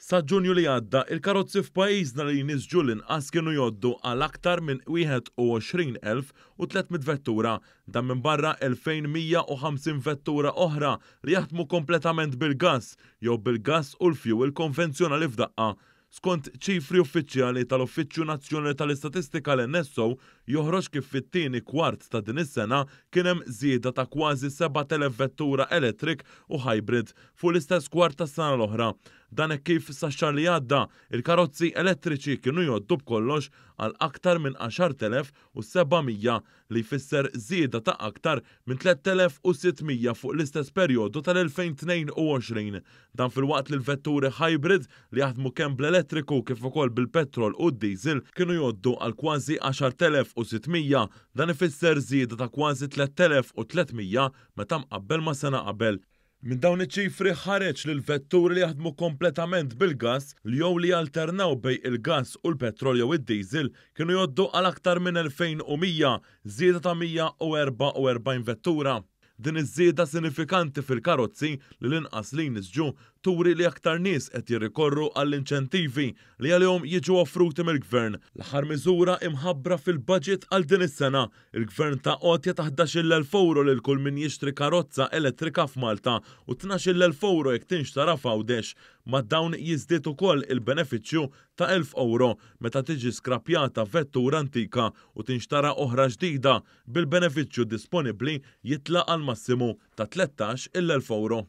Sa ġunju li għadda, il-karozzi f'pajjiżna li nisġu l-inqas kienu joddu għal aktar minn 21,300 vettura, dan minn barra 2,150 vettura oħra li jaħdmu kompletament bil-gas, jew bil-gas u l-fjuwil konvenzjonali f'daqqa. Skont ċifri uffiċjali tal-Uffiċċju Nazzjonali tal-Istatistika l-Ennesso, joħroġ kif fit-tieni kwart ta' din is-sena kien hemm żieda ta' kważi 7,000 vettura elettrik u hybrid fuq l-istess kwart tas-sena l-oħra. Dan kif sa li għadda il-karozzi elettriċi kienu joddu b'kollox għal aktar minn 10,700 li fisser zieda ta' aktar minn 3,600 fuq l-istess perjodu tal-2022. Dan fil-waqt li l-vetturi hybrid li jaħdmu kemm bl-elettriku kif ukoll bil-petrol u d-diesel kienu joddu għal kważi 10,600 dan ifisser zieda ta' kważi 3,300 meta mqabbel ma sena qabel Minn dawn iċ-ċifri ħareġ l vetturi li jaħdmu kompletament bil-gas li jow li alternaw bej il-gas u l-petrolju u d-diesel kienu joddu għal aktar minn 2100 zieda ta' 144 vettura. Din iż-żieda sinifikanti fil-karozzi li l-inqas li nisġu turi li aktar nies qed jirrikorru għall-inċentivi li għalihom jiġu offruti mill-gvern. L-aħħar miżura imħabbra fil-budget għal din is-sena. Il-gvern ta' qotja ta' 11,000 euro lil kull min jixtri karozza elettrika f'Malta u 12,000 euro jekk tara f'għawdex ma dawn jizdiet ukoll il-benefiċċju ta' 1000 euro meta tiġi skrapjata vettura antika u tinxtara oħra ġdida bil-benefiċċju disponibbli jitla għal massimu ta' 13 il-1000 euro.